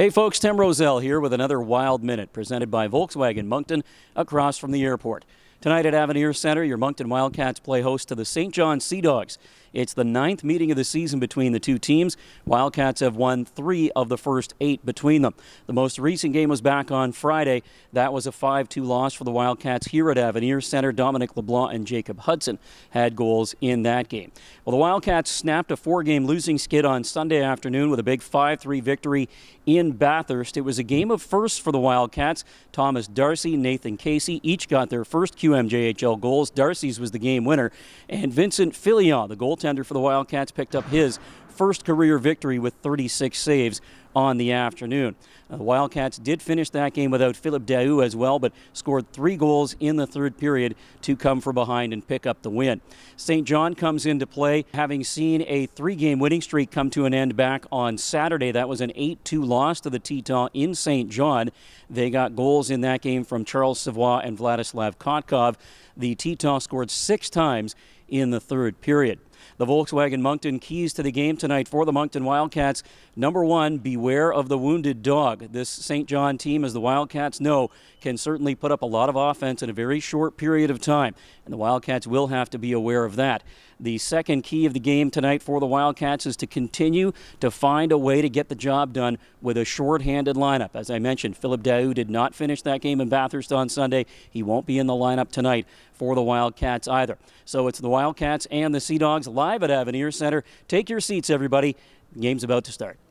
Hey folks, Tim Rosell here with another Wild Minute presented by Volkswagen Moncton across from the airport. Tonight at Avenir Center, your Moncton Wildcats play host to the St. John Sea Dogs it's the ninth meeting of the season between the two teams. Wildcats have won three of the first eight between them. The most recent game was back on Friday. That was a 5 2 loss for the Wildcats here at Avenir Center. Dominic LeBlanc and Jacob Hudson had goals in that game. Well, the Wildcats snapped a four game losing skid on Sunday afternoon with a big 5 3 victory in Bathurst. It was a game of firsts for the Wildcats. Thomas Darcy, Nathan Casey each got their first QMJHL goals. Darcy's was the game winner, and Vincent Filion, the goal goaltender for the Wildcats picked up his first career victory with 36 saves on the afternoon. Uh, the Wildcats did finish that game without Philip Daou as well, but scored three goals in the third period to come from behind and pick up the win. St. John comes into play, having seen a three game winning streak come to an end back on Saturday. That was an 8 2 loss to the Teton in St. John. They got goals in that game from Charles Savoy and Vladislav Kotkov. The Teton scored six times in the third period. The Volkswagen Moncton keys to the game tonight for the Moncton Wildcats. Number one, beware of the wounded dog. This St. John team, as the Wildcats know, can certainly put up a lot of offense in a very short period of time, and the Wildcats will have to be aware of that. The second key of the game tonight for the Wildcats is to continue to find a way to get the job done with a shorthanded lineup. As I mentioned, Philip Daou did not finish that game in Bathurst on Sunday. He won't be in the lineup tonight for the Wildcats either. So it's the Wildcats and the Sea Dogs live at Avenir Center. Take your seats, everybody. The game's about to start.